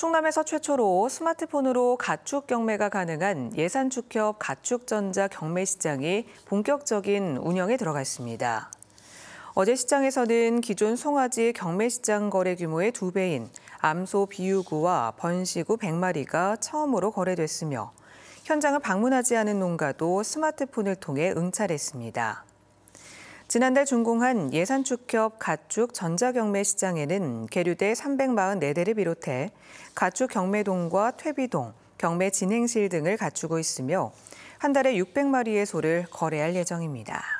충남에서 최초로 스마트폰으로 가축 경매가 가능한 예산축협 가축전자 경매시장이 본격적인 운영에 들어갔습니다. 어제 시장에서는 기존 송아지 경매시장 거래 규모의 두배인 암소 비유구와 번시구 100마리가 처음으로 거래됐으며 현장을 방문하지 않은 농가도 스마트폰을 통해 응찰했습니다. 지난달 준공한 예산축협 가축 전자경매 시장에는 계류대 344대를 비롯해 가축 경매동과 퇴비동, 경매 진행실 등을 갖추고 있으며 한 달에 600마리의 소를 거래할 예정입니다.